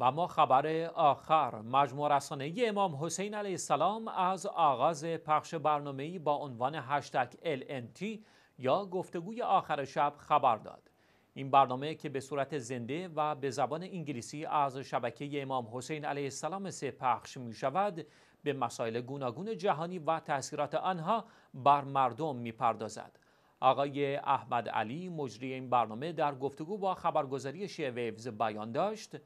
و ما خبر آخر مجموع رسانه امام حسین علیه السلام از آغاز پخش برنامه با عنوان هشتگ LNT یا گفتگوی آخر شب خبر داد این برنامه که به صورت زنده و به زبان انگلیسی از شبکه امام حسین علیه السلام سه پخش می شود به مسائل گوناگون جهانی و تاثیرات آنها بر مردم می پردازد. آقای احمد علی مجری این برنامه در گفتگو با خبرگزاری شیویوز بیان داشت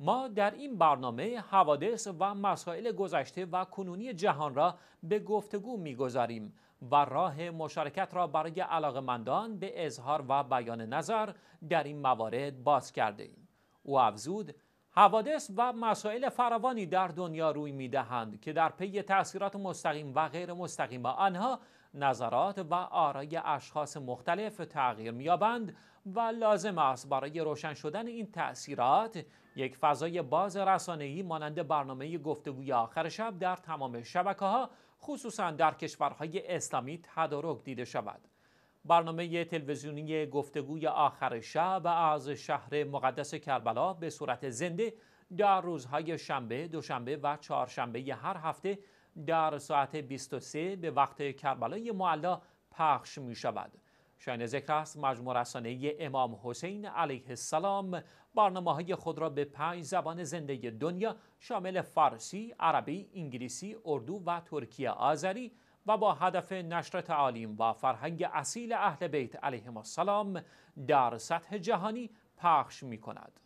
ما در این برنامه حوادث و مسائل گذشته و کنونی جهان را به گفتگو میگذاریم و راه مشارکت را برای علاقمندان به اظهار و بیان نظر در این موارد باز کرده ایم. او افزود حوادث و مسائل فراوانی در دنیا روی می دهند که در پی تاثیرات مستقیم و غیر مستقیم آنها نظرات و آرای اشخاص مختلف تغییر مییابند و لازم است برای روشن شدن این تاثیرات یک فضای باز رسانه‌ای مانند برنامه گفتگوی آخر شب در تمام شبکه ها خصوصا در کشورهای اسلامی تدارک دیده شود برنامه تلویزیونی گفتگوی آخر شب از شهر مقدس کربلا به صورت زنده در روزهای شنبه، دوشنبه و چهارشنبه هر هفته در ساعت 23 به وقت کربلای معلا پخش می شود. شاین ذکر است مجموع رسانه امام حسین علیه السلام برنامه های خود را به پنج زبان زنده دنیا شامل فارسی، عربی، انگلیسی، اردو و ترکیه آذری و با هدف نشر تعالیم و فرهنگ اصیل اهل بیت علیهم السلام در سطح جهانی پخش می کند.